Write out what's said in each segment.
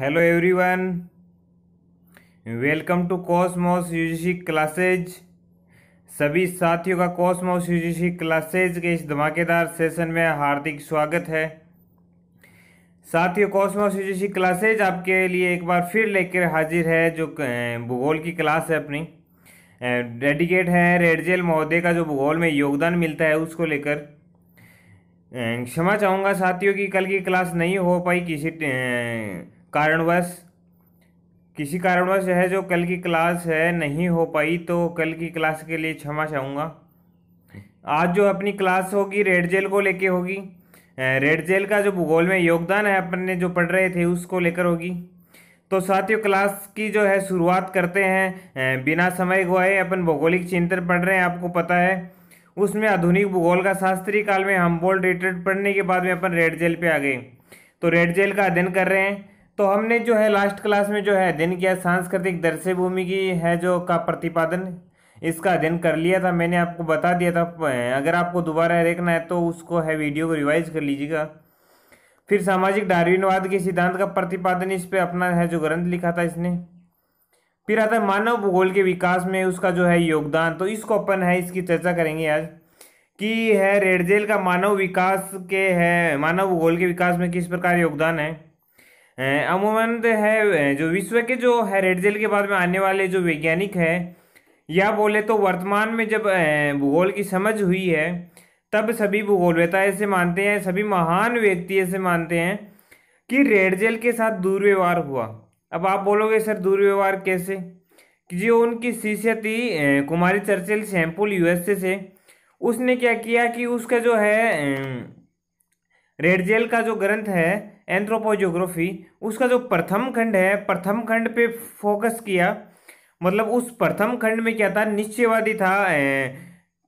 hello everyone welcome to Cosmos UGC classes सभी साथियों का कॉस्मोस यूजीसी क्लासेज के इस धमाकेदार सेशन में हार्दिक स्वागत है साथियों कॉस्मोस यूजीसी क्लासेज आपके लिए एक बार फिर लेकर हाजिर है जो भूगोल की क्लास है अपनी डेडिकेट है रेडजेल महोदय का जो भूगोल में योगदान मिलता है उसको लेकर क्षमा चाहूँगा साथियों की कल की क्लास नहीं हो पाई किसी कारणवश किसी कारणवश है जो कल की क्लास है नहीं हो पाई तो कल की क्लास के लिए क्षमा चाहूँगा आज जो अपनी क्लास होगी रेड जेल को लेके होगी रेड जेल का जो भूगोल में योगदान है अपन ने जो पढ़ रहे थे उसको लेकर होगी तो साथियों क्लास की जो है शुरुआत करते हैं बिना समय गुआए अपन भौगोलिक चिंतन पढ़ रहे हैं आपको पता है उसमें आधुनिक भूगोल का शास्त्रीय काल में हम बोल्ड रिलेटेड पढ़ने के बाद में अपन रेड जेल पर आ गए तो रेड जेल का अध्ययन कर रहे हैं तो हमने जो है लास्ट क्लास में जो है अध्ययन किया सांस्कृतिक दृश्य भूमि की है जो का प्रतिपादन इसका अध्ययन कर लिया था मैंने आपको बता दिया था अगर आपको दोबारा देखना है तो उसको है वीडियो को रिवाइज कर लीजिएगा फिर सामाजिक डार्विनवाद के सिद्धांत का प्रतिपादन इस पर अपना है जो ग्रंथ लिखा था इसने फिर आता है मानव भूगोल के विकास में उसका जो है योगदान तो इसको अपन है इसकी चर्चा करेंगे आज कि है रेडजेल का मानव विकास के है मानव भूगोल के विकास में किस प्रकार योगदान है अमूमन तो है जो विश्व के जो है रेड जेल के बाद में आने वाले जो वैज्ञानिक है या बोले तो वर्तमान में जब भूगोल की समझ हुई है तब सभी भूगोलवेता ऐसे मानते हैं सभी महान व्यक्ति ऐसे मानते हैं कि रेड जेल के साथ दुर्व्यवहार हुआ अब आप बोलोगे सर दुर्व्यवहार कैसे कि जो उनकी शिष्य थी कुमारी चर्चिल सैम्पुल यूएसए से उसने क्या किया कि उसका जो है रेड जेल का जो ग्रंथ है एंथ्रोपोजोग्राफी उसका जो प्रथम खंड है प्रथम खंड पे फोकस किया मतलब उस प्रथम खंड में क्या था निश्चयवादी था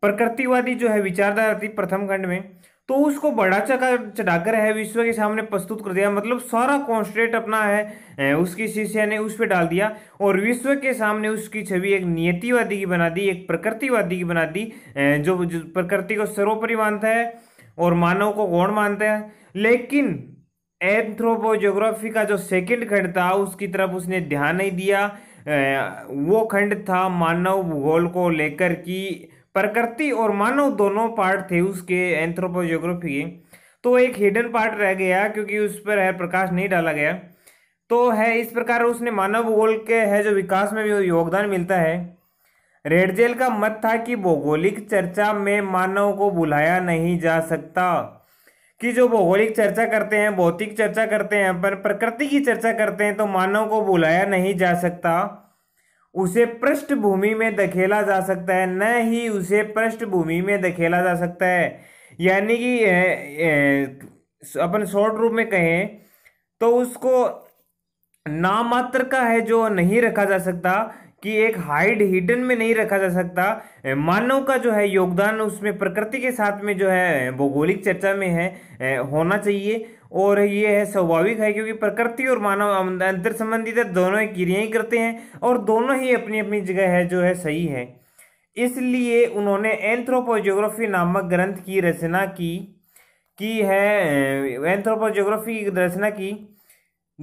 प्रकृतिवादी जो है विचारधारा थी प्रथम खंड में तो उसको बड़ा चका चढ़ाकर है विश्व के सामने प्रस्तुत कर दिया मतलब सारा कॉन्स्ट्रेट अपना है उसकी शिष्य ने उस पर डाल दिया और विश्व के सामने उसकी छवि एक नियतिवादी की बना दी एक प्रकृतिवादी की बना दी जो, जो प्रकृति को सर्वोपरि मानता है और मानव को गौण मानता है लेकिन एंथ्रोपोजोग्राफी का जो सेकंड खंड था उसकी तरफ उसने ध्यान नहीं दिया वो खंड था मानव भूगोल को लेकर कि प्रकृति और मानव दोनों पार्ट थे उसके एंथ्रोपोजोग्राफी के तो एक हिडन पार्ट रह गया क्योंकि उस पर है प्रकाश नहीं डाला गया तो है इस प्रकार उसने मानव भूगोल के है जो विकास में भी योगदान मिलता है रेडजेल का मत था कि भौगोलिक चर्चा में मानव को बुलाया नहीं जा सकता कि जो भौगोलिक चर्चा करते हैं भौतिक चर्चा करते हैं पर प्रकृति की चर्चा करते हैं तो मानव को बुलाया नहीं जा सकता उसे पृष्ठभूमि में दखेला जा सकता है न ही उसे पृष्ठभूमि में दखेला जा सकता है यानी कि अपन शॉर्ट रूप में कहें तो उसको मात्र का है जो नहीं रखा जा सकता कि एक हाइड हिडन में नहीं रखा जा सकता मानव का जो है योगदान उसमें प्रकृति के साथ में जो है भौगोलिक चर्चा में है होना चाहिए और ये है स्वाभाविक है क्योंकि प्रकृति और मानव अं, अंतर संबंधित दोनों ही क्रियाएं करते हैं और दोनों ही अपनी अपनी जगह है जो है सही है इसलिए उन्होंने एंथ्रोपोजियोग्राफी नामक ग्रंथ की रचना की की है एंथ्रोपोजियोग्राफी रचना की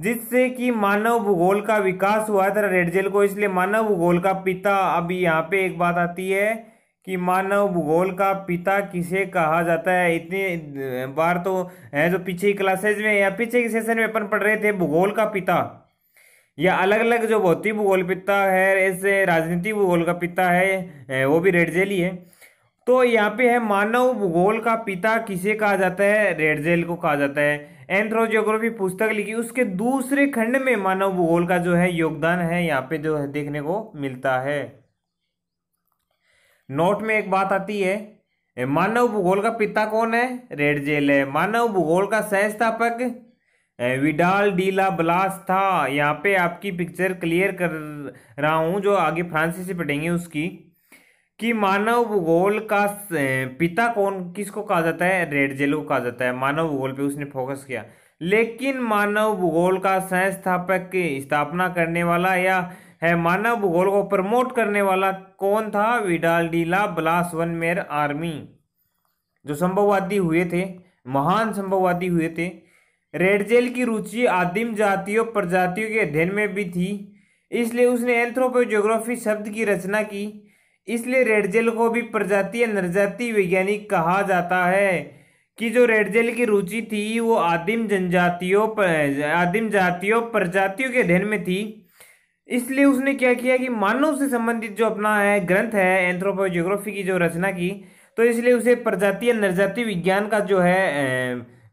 जिससे कि मानव भूगोल का विकास हुआ था रेडजेल को इसलिए मानव भूगोल का पिता अभी यहाँ पे एक बात आती है कि मानव भूगोल का पिता किसे कहा जाता है इतने बार तो है जो पीछे की क्लासेज में या पीछे के सेशन में अपन पढ़ रहे थे भूगोल का पिता या अलग अलग जो भौतिक भूगोल पिता है ऐसे राजनीतिक भूगोल का पिता है वो भी रेडजेल ही है तो यहाँ पे है मानव भूगोल का पिता किसे कहा जाता है रेडजेल को कहा जाता है एंथ्रोजियोग्राफी पुस्तक लिखी उसके दूसरे खंड में मानव भूगोल का जो है योगदान है यहाँ पे जो है देखने को मिलता है नोट में एक बात आती है मानव भूगोल का पिता कौन है रेड जेल है मानव भूगोल का संस्थापक विडाल डीला ब्लास था यहाँ पे आपकी पिक्चर क्लियर कर रहा हूँ जो आगे फ्रांसीसी पढ़ेंगे उसकी कि मानव भूगोल का पिता कौन किसको कहा जाता है रेड जेलो को कहा जाता है मानव भूगोल पे उसने फोकस किया लेकिन मानव भूगोल का संस्थापक स्थापना करने वाला या है मानव भूगोल को प्रमोट करने वाला कौन था विडाल डीला ब्लास वन मेयर आर्मी जो संभववादी हुए थे महान संभववादी हुए थे रेडजेल की रुचि आदिम जातियों प्रजातियों के अध्ययन में भी थी इसलिए उसने एंथ्रोपोजोग्राफी शब्द की रचना की इसलिए रेडजेल को भी या नरजाति वैज्ञानिक कहा जाता है कि जो रेडजेल की रुचि थी वो आदिम जनजातियों पर आदिम जातियों प्रजातियों के अध्ययन में थी इसलिए उसने क्या किया कि मानव से संबंधित जो अपना है ग्रंथ है एंथ्रोपोजियोग्राफी की जो रचना की तो इसलिए उसे या नरजाति विज्ञान का जो है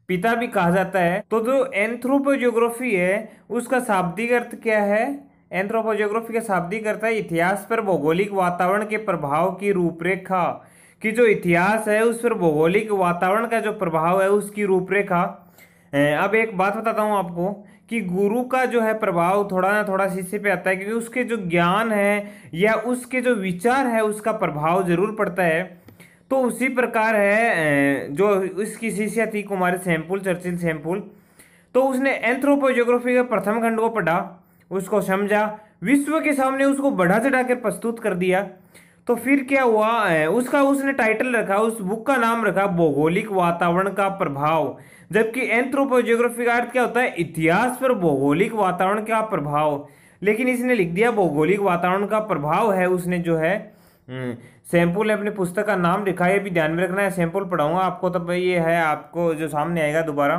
पिता भी कहा जाता है तो जो एंथ्रोपोजियोग्राफी है उसका शाब्दिक अर्थ क्या है एंथ्रोपोजियोग्राफी का शाब्दिक अर्थ है इतिहास पर भौगोलिक वातावरण के प्रभाव की रूपरेखा कि जो इतिहास है उस पर भौगोलिक वातावरण का जो प्रभाव है उसकी रूपरेखा अब एक बात बताता हूँ आपको कि गुरु का जो है प्रभाव थोड़ा ना थोड़ा शिष्य पे आता है क्योंकि उसके जो ज्ञान है या उसके जो विचार है उसका प्रभाव जरूर पड़ता है तो उसी प्रकार है जो उसकी शिष्या थी कुमारी सैम्पुल चर्चिल सैम्पुल तो उसने एंथ्रोपोजियोग्राफी का प्रथम खंड को पढ़ा उसको समझा विश्व के सामने उसको बढ़ा चढ़ा कर प्रस्तुत कर दिया तो फिर क्या हुआ है उसका उसने टाइटल रखा उस बुक का नाम रखा भौगोलिक वातावरण का प्रभाव जबकि एंथ्रोपोजियोग्राफी का अर्थ क्या होता है इतिहास पर भौगोलिक वातावरण का प्रभाव लेकिन इसने लिख दिया भौगोलिक वातावरण का प्रभाव है उसने जो है सैंपल हम्म, है अपनी पुस्तक का नाम लिखा है भी ध्यान में रखना है सैंपल पढ़ाऊंगा आपको तब ये है आपको जो सामने आएगा दोबारा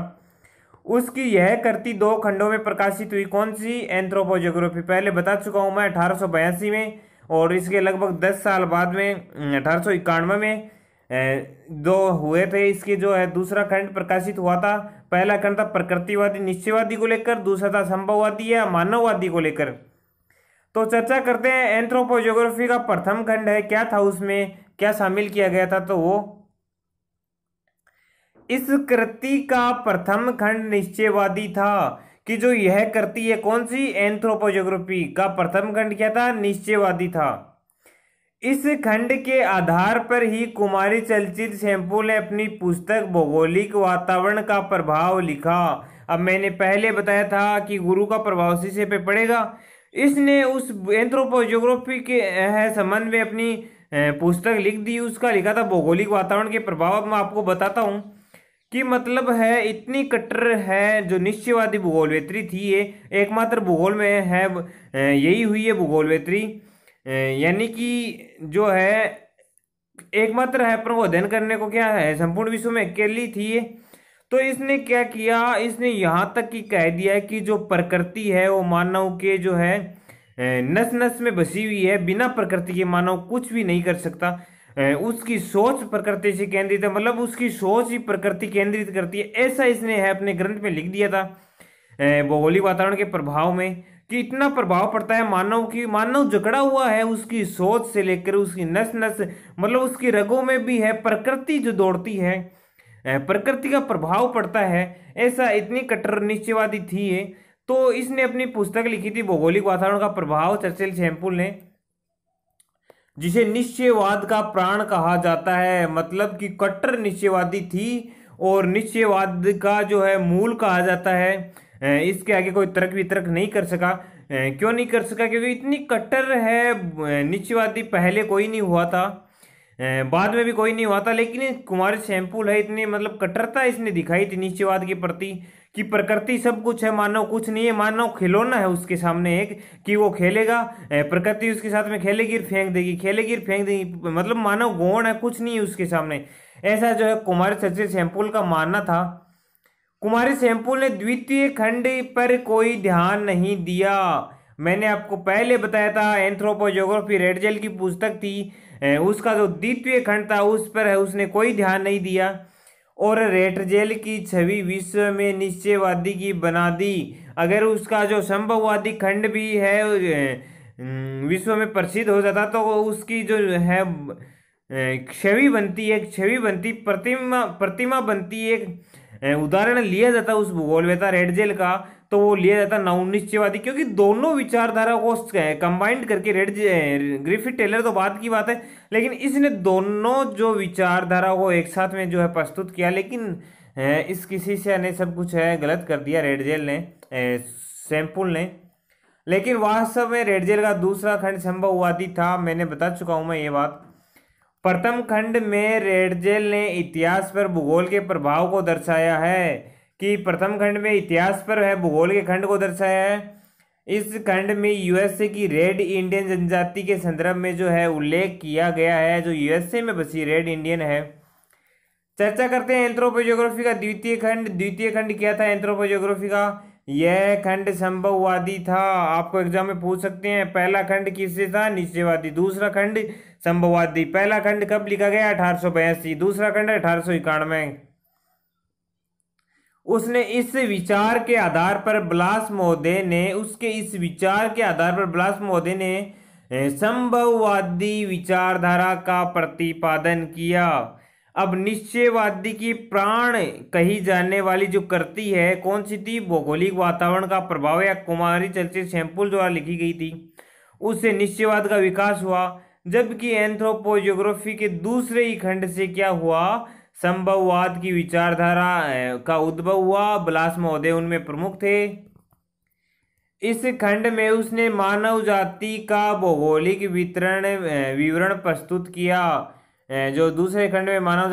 उसकी यह कृति दो खंडों में प्रकाशित हुई कौन सी एंथ्रोपोजोग्राफी पहले बता चुका हूँ मैं अठारह में और इसके लगभग दस साल बाद में अठारह में दो हुए थे इसके जो है दूसरा खंड प्रकाशित हुआ था पहला खंड था प्रकृतिवादी निश्चयवादी को लेकर दूसरा था संभववादी या मानववादी को लेकर तो चर्चा करते हैं एंथ्रोपोजोग्राफी का प्रथम खंड है क्या था उसमें क्या शामिल किया गया था तो वो इस कृति का प्रथम खंड निश्चयवादी था कि जो यह कृति है कौन सी एंथ्रोपोजोग्राफी का प्रथम खंड क्या था निश्चयवादी था इस खंड के आधार पर ही कुमारी चलचित्र शैम्पू ने अपनी पुस्तक भौगोलिक वातावरण का प्रभाव लिखा अब मैंने पहले बताया था कि गुरु का प्रभाव शीशे पे पड़ेगा इसने उस एंथ्रोपोजोग्राफी के संबंध में अपनी पुस्तक लिख दी उसका लिखा था भौगोलिक वातावरण के प्रभाव अब मैं आपको बताता हूँ कि मतलब है इतनी कट्टर है जो निश्चयवादी भूगोलवेत्री थी ये एकमात्र भूगोल में है यही हुई है भूगोलवेत्री यानी कि जो है एकमात्र है प्रबोधन अध्ययन करने को क्या है संपूर्ण विश्व में अकेली थी ये तो इसने क्या किया इसने यहाँ तक कि कह दिया कि जो प्रकृति है वो मानव के जो है नस नस में बसी हुई है बिना प्रकृति के मानव कुछ भी नहीं कर सकता उसकी सोच प्रकृति से केंद्रित है मतलब उसकी सोच ही प्रकृति केंद्रित करती है ऐसा इसने है अपने ग्रंथ में लिख दिया था भौगोलिक वातावरण के प्रभाव में कि इतना प्रभाव पड़ता है मानव की मानव जकड़ा हुआ है उसकी सोच से लेकर उसकी नस नस मतलब उसकी रगों में भी है प्रकृति जो दौड़ती है प्रकृति का प्रभाव पड़ता है ऐसा इतनी कट्टर निश्चयवादी थी ये तो इसने अपनी पुस्तक लिखी थी भौगोलिक वातावरण का प्रभाव चर्चिल शैम्पुल ने जिसे निश्चयवाद का प्राण कहा जाता है मतलब कि कट्टर निश्चयवादी थी और निश्चयवाद का जो है मूल कहा जाता है इसके आगे कोई तर्क वितर्क नहीं कर सका क्यों नहीं कर सका क्योंकि इतनी कट्टर है निश्चयवादी पहले कोई नहीं हुआ था बाद में भी कोई नहीं हुआ था लेकिन कुमार शैम्पूल है इतने मतलब कट्टरता इसने दिखाई थी निश्चयवाद के प्रति कि प्रकृति सब कुछ है मानव कुछ नहीं है मानव खिलौना है उसके सामने एक कि वो खेलेगा प्रकृति उसके साथ में खेलेगी फेंक देगी खेलेगी फेंक देगी मतलब मानव गौण है कुछ नहीं है उसके सामने ऐसा जो है कुमार सचिन सैंपुल का मानना था कुमारी शैम्पूल ने द्वितीय खंड पर कोई ध्यान नहीं दिया मैंने आपको पहले बताया था एंथ्रोपोजोग्राफी रेडजेल की पुस्तक थी उसका जो द्वितीय खंड था उस पर है उसने कोई ध्यान नहीं दिया और रेटजेल की छवि विश्व में निश्चयवादी की बना दी अगर उसका जो संभववादी खंड भी है विश्व में प्रसिद्ध हो जाता तो उसकी जो है छवि बनती है छवि बनती प्रतिमा प्रतिमा बनती एक उदाहरण लिया जाता उस भूगोलवेता रेडजेल का तो वो लिया जाता नवनिश्चयवादी क्योंकि दोनों विचारधारा को कंबाइंड करके रेड ग्रिफिथ टेलर तो बाद की बात है लेकिन इसने दोनों जो विचारधारा को एक साथ में जो है प्रस्तुत किया लेकिन इस किसी से ने सब कुछ है गलत कर दिया रेड जेल ने सैम्पुल ने लेकिन वास्तव में रेड जेल का दूसरा खंड संभववादी था मैंने बता चुका हूँ मैं ये बात प्रथम खंड में रेडजेल ने इतिहास पर भूगोल के प्रभाव को दर्शाया है कि प्रथम खंड में इतिहास पर है भूगोल के खंड को दर्शाया है इस खंड में यूएसए की रेड इंडियन जनजाति के संदर्भ में जो है उल्लेख किया गया है जो यूएसए में बसी रेड इंडियन है चर्चा करते हैं एंथ्रोपोजियोग्राफी का द्वितीय खंड द्वितीय खंड क्या था एंथ्रोपोजियोग्राफी का यह खंड संभववादी था आपको एग्जाम में पूछ सकते हैं पहला खंड किससे था निश्चयवादी दूसरा खंड संभववादी पहला खंड कब लिखा गया अठारह दूसरा खंड अठारह उसने इस विचार के आधार पर ब्लास महोदय ने उसके इस विचार के आधार पर ब्लास महोदय ने संभववादी विचारधारा का प्रतिपादन किया अब निश्चयवादी की प्राण कही जाने वाली जो करती है कौन सी थी भौगोलिक वातावरण का प्रभाव या कुमारी चर्चित सैंपल द्वारा लिखी गई थी उससे निश्चयवाद का विकास हुआ जबकि एंथ्रोपोजियोग्राफी के दूसरे ही खंड से क्या हुआ संभववाद की विचारधारा का उद्भव हुआ बलास महोदय उनमें प्रमुख थे इस खंड में उसने मानव जाति का भौगोलिक वितरण विवरण प्रस्तुत किया जो दूसरे खंड में मानव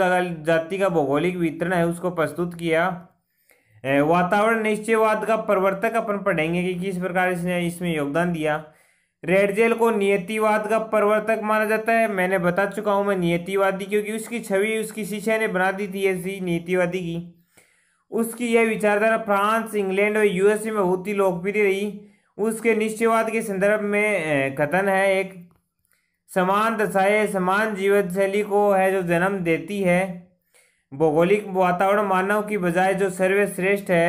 जाति का भौगोलिक वितरण है उसको प्रस्तुत किया वातावरण निश्चयवाद का प्रवर्तक अपन पढ़ेंगे कि किस प्रकार इसने इसमें योगदान दिया रेड जेल को नियतिवाद का प्रवर्तक माना जाता है मैंने बता चुका हूँ मैं नियतिवादी क्योंकि उसकी छवि उसकी शिक्षा ने बना दी थी ऐसी नियतिवादी की उसकी यह विचारधारा फ्रांस इंग्लैंड और यूएसए में बहुत ही लोकप्रिय रही उसके निश्चयवाद के संदर्भ में कथन है एक समान दशाए समान जीवन शैली को है जो जन्म देती है भौगोलिक वातावरण मानव की बजाय जो सर्वश्रेष्ठ है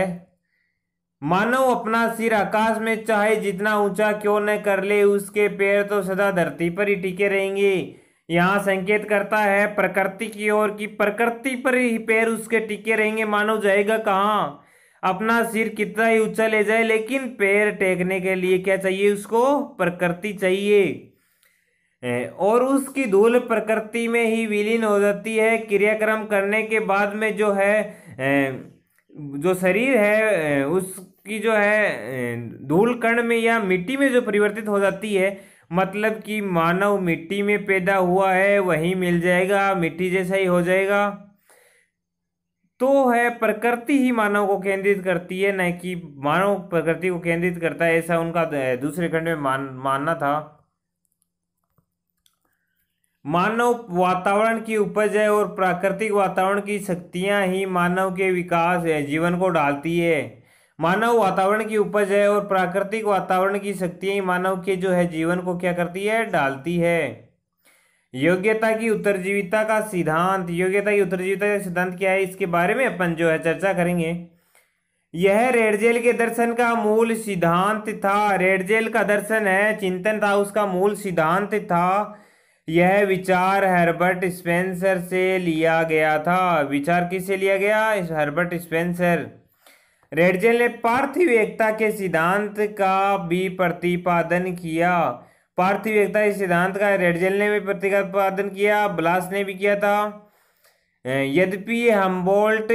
मानव अपना सिर आकाश में चाहे जितना ऊंचा क्यों न कर ले उसके पैर तो सदा धरती पर ही टिके रहेंगे यहाँ संकेत करता है प्रकृति की ओर की प्रकृति पर ही पैर उसके टिके रहेंगे मानव जाएगा कहाँ अपना सिर कितना ही ऊंचा ले जाए लेकिन पैर टेकने के लिए क्या चाहिए उसको प्रकृति चाहिए और उसकी धूल प्रकृति में ही विलीन हो जाती है क्रियाक्रम करने के बाद में जो है जो शरीर है उस की जो है धूल कण में या मिट्टी में जो परिवर्तित हो जाती है मतलब कि मानव मिट्टी में पैदा हुआ है वही मिल जाएगा मिट्टी जैसा ही हो जाएगा तो है प्रकृति ही मानव को केंद्रित करती है न कि मानव प्रकृति को केंद्रित करता है ऐसा उनका दूसरे खंड में मान मानना था मानव वातावरण की उपज है और प्राकृतिक वातावरण की शक्तियां ही मानव के विकास है जीवन को डालती है मानव वातावरण की उपज है और प्राकृतिक वातावरण की शक्तियाँ मानव के जो है जीवन को क्या करती है डालती है योग्यता की उत्तरजीविता का सिद्धांत योग्यता की उत्तरजीविता का सिद्धांत क्या है इसके बारे में अपन जो है चर्चा करेंगे यह रेडजेल के दर्शन का मूल सिद्धांत था रेडजेल का दर्शन है चिंतन था उसका मूल सिद्धांत था यह विचार हर्बर्ट स्पेंसर से लिया गया था विचार किससे लिया गया हर्बर्ट स्पेंसर रेडजेल ने पार्थिव एकता के सिद्धांत का भी प्रतिपादन किया पार्थिव एकता के सिद्धांत का रेडजेल ने भी प्रतिपादन किया ब्लास ने भी किया था यद्यपि हम्बोल्ट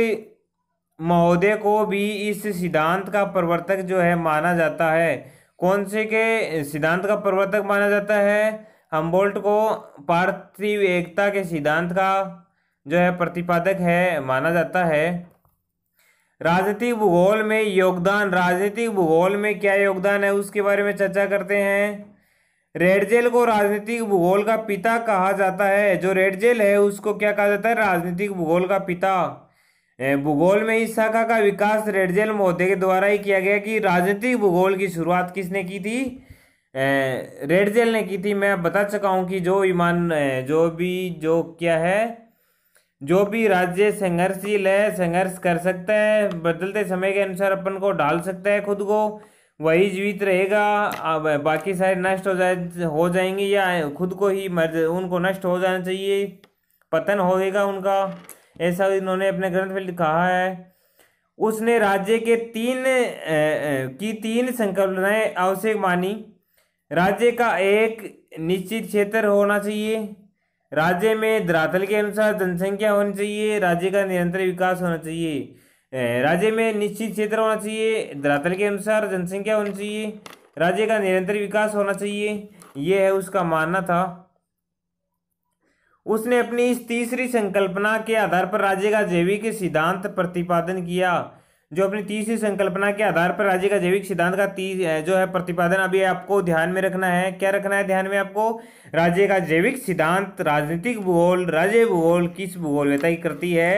महोदय को भी इस सिद्धांत का प्रवर्तक जो है माना जाता है कौन से के सिद्धांत का प्रवर्तक माना जाता है हम्बोल्ट को पार्थिव एकता के सिद्धांत का जो है प्रतिपादक है माना जाता है राजनीतिक भूगोल में योगदान राजनीतिक भूगोल में क्या योगदान है उसके बारे में चर्चा करते हैं रेडजेल को राजनीतिक भूगोल का पिता कहा जाता है जो रेडजेल है उसको क्या कहा जाता है राजनीतिक भूगोल का पिता भूगोल में इस शाखा का विकास रेडजेल महोदय के द्वारा ही किया गया कि राजनीतिक भूगोल की शुरुआत किसने की थी रेडजेल ने की थी मैं बता चुका हूँ कि जो ईमान जो भी जो क्या है जो भी राज्य संघर्षशील है संघर्ष कर सकता है बदलते समय के अनुसार अपन को डाल सकता है खुद को वही जीवित रहेगा बाकी सारे नष्ट हो जाए हो जाएंगे या खुद को ही मर उनको नष्ट हो जाना चाहिए पतन होएगा उनका ऐसा इन्होंने अपने ग्रंथ में कहा है उसने राज्य के तीन की तीन संकल्पनाएं आवश्यक मानी राज्य का एक निश्चित क्षेत्र होना चाहिए राज्य में धरातल के अनुसार जनसंख्या होनी चाहिए राज्य का निरंतर विकास होना चाहिए राज्य में निश्चित क्षेत्र होना चाहिए धरातल के अनुसार जनसंख्या होनी चाहिए राज्य का निरंतर विकास होना चाहिए यह है उसका मानना था उसने अपनी इस तीसरी संकल्पना के आधार पर राज्य का जैविक सिद्धांत प्रतिपादन किया जो अपनी तीसरी संकल्पना के आधार पर राज्य का जैविक सिद्धांत का तीस जो है प्रतिपादन अभी आपको ध्यान में रखना है क्या रखना है ध्यान में आपको राज्य का जैविक सिद्धांत राजनीतिक भूगोल राज्य भूगोल किस भूगोल में तय करती है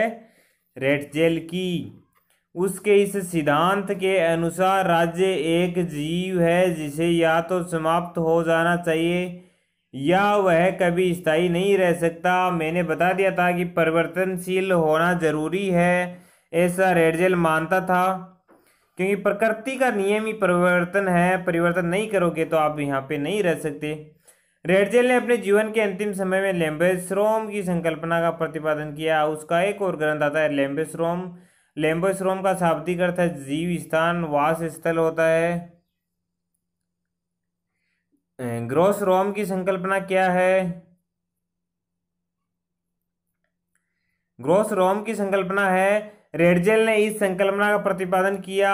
जेल की उसके इस सिद्धांत के अनुसार राज्य एक जीव है जिसे या तो समाप्त हो जाना चाहिए या वह कभी स्थायी नहीं रह सकता मैंने बता दिया था कि परिवर्तनशील होना जरूरी है ऐसा रेडजेल मानता था क्योंकि प्रकृति का नियम ही परिवर्तन है परिवर्तन नहीं करोगे तो आप यहाँ पे नहीं रह सकते रेडजेल ने अपने जीवन के अंतिम समय में लेम्बेश्रोम की संकल्पना का प्रतिपादन किया उसका एक और ग्रंथ आता है लेम्बेसरोम लेम्बोश्रोम का शाब्दिक अर्थ है जीव स्थान वास स्थल होता है ग्रोस रोम की संकल्पना क्या है ग्रोस रोम की संकल्पना है रेडजेल ने इस संकल्पना का प्रतिपादन किया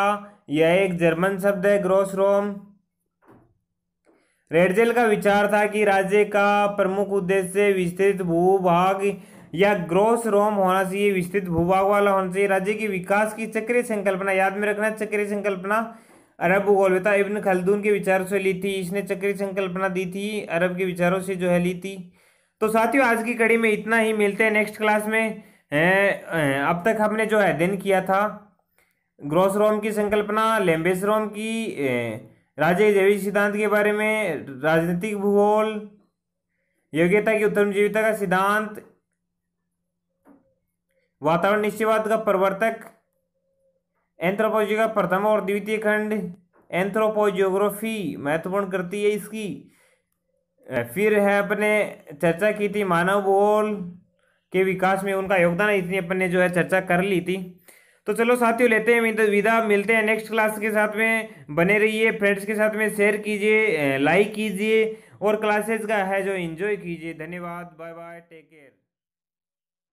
यह एक जर्मन शब्द है ग्रोस रोम रेडजेल का विचार था कि राज्य का प्रमुख उद्देश्य विस्तृत भूभाग या ग्रोस रोम होना चाहिए विस्तृत भूभाग वाला होना चाहिए राज्य के विकास की चक्रीय संकल्पना याद में रखना चक्रीय संकल्पना अरब भूगोलवेता इब्न खलदून के विचारों से ली थी इसने चक्रीय संकल्पना दी थी अरब के विचारों से जो है ली थी तो साथियों आज की कड़ी में इतना ही मिलते हैं नेक्स्ट क्लास में अब तक हमने जो अध्ययन किया था ग्रोस रोम की संकल्पना लेम्बेस रोम की राज्य जैविक सिद्धांत के बारे में राजनीतिक भूगोल योग्यता की उत्तम जीविता का सिद्धांत वातावरण निश्चयवाद का प्रवर्तक एंथ्रोपोलॉजी का प्रथम और द्वितीय खंड एंथ्रोपोजियोग्राफी महत्वपूर्ण करती है इसकी फिर है अपने चर्चा की थी मानव भूगोल के विकास में उनका योगदान है इतनी अपन ने जो है चर्चा कर ली थी तो चलो साथियों लेते हैं विदा मिलते हैं नेक्स्ट क्लास के साथ में बने रहिए फ्रेंड्स के साथ में शेयर कीजिए लाइक कीजिए और क्लासेज का है जो इंजॉय कीजिए धन्यवाद बाय बाय टेक केयर